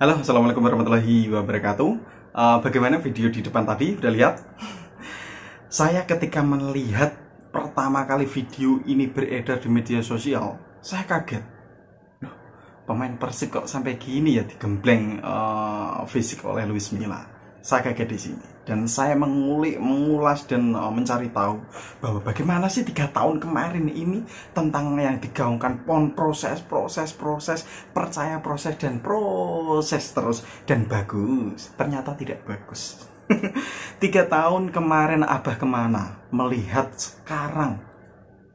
Halo, Assalamualaikum warahmatullahi wabarakatuh. Uh, bagaimana video di depan tadi? Udah lihat? saya ketika melihat pertama kali video ini beredar di media sosial, saya kaget. pemain Persib kok sampai gini ya digembleng uh, fisik oleh Luis Milla saya kaget di sini dan saya mengulik, mengulas dan e, mencari tahu bahwa bagaimana sih tiga tahun kemarin ini tentang yang digaungkan pon proses, proses, proses, percaya proses dan proses terus dan bagus. Ternyata tidak bagus. tiga tahun kemarin abah kemana? Melihat sekarang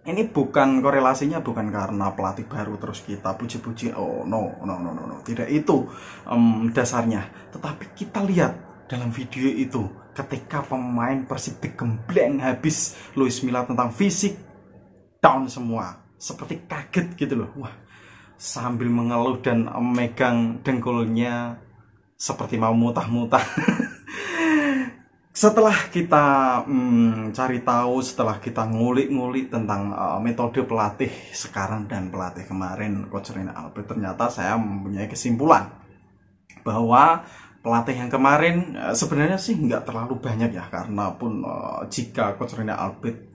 ini bukan korelasinya bukan karena pelatih baru terus kita puji-puji oh no no no no no tidak itu um, dasarnya tetapi kita lihat dalam video itu ketika pemain Persib digembleng habis Luis Milla tentang fisik down semua seperti kaget gitu loh wah sambil mengeluh dan memegang dengkulnya seperti mau mutah-mutah setelah kita hmm, cari tahu setelah kita ngulik-ngulik tentang uh, metode pelatih sekarang dan pelatih kemarin coach rina Albert ternyata saya mempunyai kesimpulan bahwa pelatih yang kemarin eh, sebenarnya sih nggak terlalu banyak ya karena pun eh, jika coach Rene Albert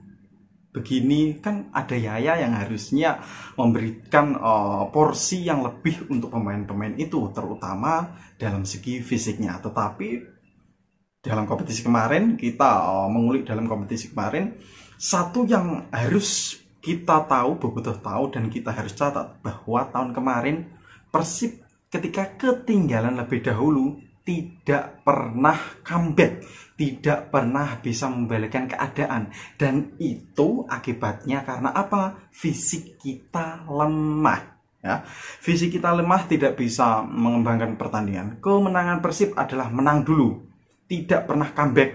begini kan ada Yaya yang harusnya memberikan eh, porsi yang lebih untuk pemain-pemain itu terutama dalam segi fisiknya tetapi dalam kompetisi kemarin kita mengulik dalam kompetisi kemarin satu yang harus kita tahu Bobotoh tahu dan kita harus catat bahwa tahun kemarin Persib ketika ketinggalan lebih dahulu tidak pernah comeback, tidak pernah bisa membalikkan keadaan dan itu akibatnya karena apa? Fisik kita lemah. Ya, fisik kita lemah tidak bisa mengembangkan pertandingan. Kemenangan Persib adalah menang dulu, tidak pernah comeback.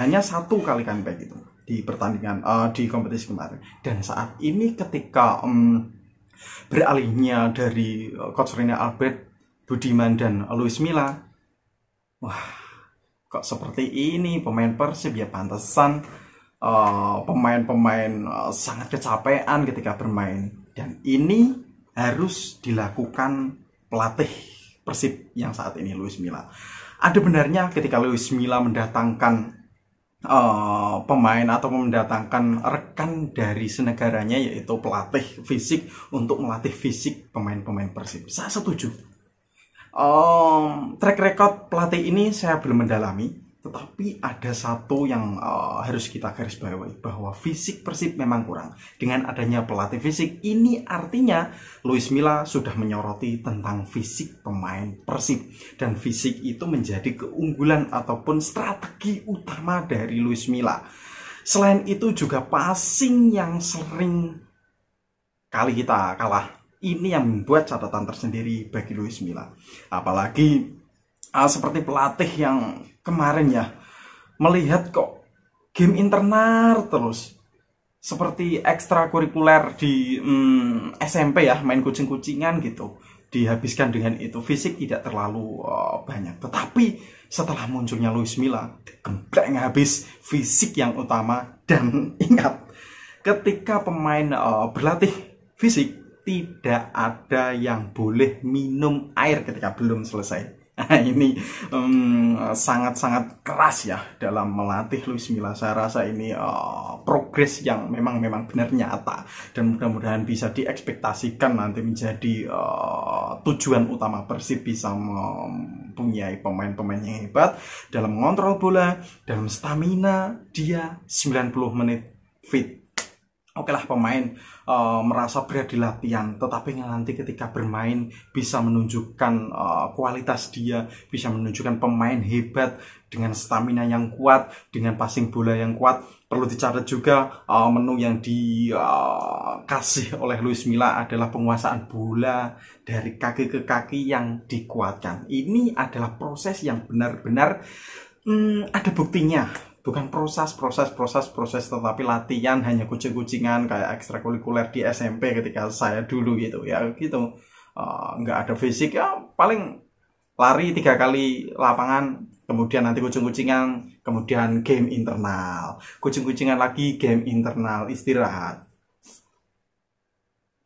Hanya satu kali comeback itu di pertandingan uh, di kompetisi kemarin. Dan saat ini ketika um, beralihnya dari eh, coach Rene Albert, Budiman dan Luis Mila wah kok seperti ini pemain Persib ya pantesan eh, pemain-pemain uh, uh, sangat kecapean ketika bermain dan ini harus dilakukan pelatih Persib yang saat ini Luis Milla. Ada benarnya ketika Luis Milla mendatangkan uh, pemain atau mendatangkan rekan dari senegaranya yaitu pelatih fisik untuk melatih fisik pemain-pemain Persib. Saya setuju um, track record pelatih ini saya belum mendalami tetapi ada satu yang uh, harus kita garis bawahi bahwa fisik Persib memang kurang. Dengan adanya pelatih fisik ini artinya Luis Milla sudah menyoroti tentang fisik pemain Persib dan fisik itu menjadi keunggulan ataupun strategi utama dari Luis Milla. Selain itu juga passing yang sering kali kita kalah ini yang membuat catatan tersendiri bagi Luis Milla. Apalagi uh, seperti pelatih yang kemarin ya melihat kok game internar terus seperti ekstrakurikuler di hmm, SMP ya main kucing-kucingan gitu dihabiskan dengan itu fisik tidak terlalu uh, banyak tetapi setelah munculnya Luis Milla gembreng habis fisik yang utama dan ingat ketika pemain uh, berlatih fisik tidak ada yang boleh minum air ketika belum selesai. Nah, ini sangat-sangat um, keras ya dalam melatih Luis Milla. Saya rasa ini uh, progres yang memang memang benar nyata dan mudah-mudahan bisa diekspektasikan nanti menjadi uh, tujuan utama Persib bisa mempunyai pemain-pemain yang hebat dalam mengontrol bola, dalam stamina dia 90 menit fit Oke lah pemain uh, merasa berat di latihan, tetapi nanti ketika bermain bisa menunjukkan uh, kualitas dia, bisa menunjukkan pemain hebat dengan stamina yang kuat, dengan passing bola yang kuat. Perlu dicatat juga uh, menu yang dikasih uh, oleh Luis Milla adalah penguasaan bola dari kaki ke kaki yang dikuatkan. Ini adalah proses yang benar-benar hmm, ada buktinya bukan proses proses proses proses tetapi latihan hanya kucing-kucingan kayak ekstrakurikuler di SMP ketika saya dulu gitu ya gitu eh, nggak uh, ada fisik ya paling lari tiga kali lapangan kemudian nanti kucing-kucingan kemudian game internal kucing-kucingan lagi game internal istirahat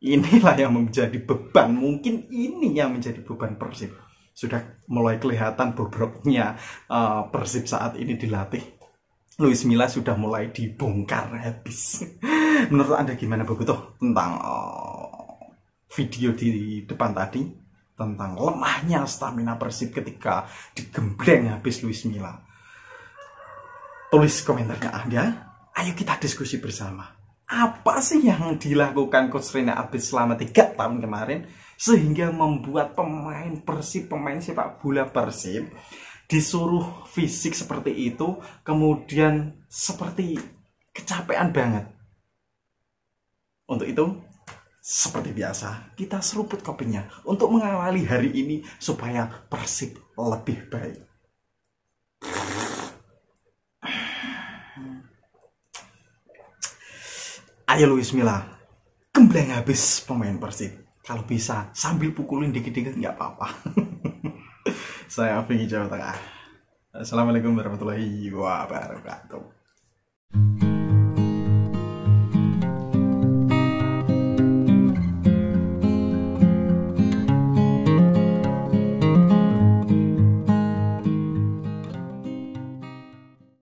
inilah yang menjadi beban mungkin ini yang menjadi beban persib sudah mulai kelihatan bobroknya uh, persib saat ini dilatih Luis Milla sudah mulai dibongkar habis. Menurut Anda gimana begitu tentang eh, video di depan tadi tentang lemahnya stamina Persib ketika digembleng habis Luis Milla? Tulis komentarnya Anda. Ayo kita diskusi bersama. Apa sih yang dilakukan Coach Rina Abis selama 3 tahun kemarin sehingga membuat pemain Persib, pemain sepak bola Persib disuruh fisik seperti itu kemudian seperti kecapean banget untuk itu seperti biasa kita seruput kopinya untuk mengawali hari ini supaya persib lebih baik ayo Luis Mila kembali habis pemain persib kalau bisa sambil pukulin dikit-dikit nggak apa-apa Saya Afi Jawa Tengah. Assalamualaikum warahmatullahi wabarakatuh.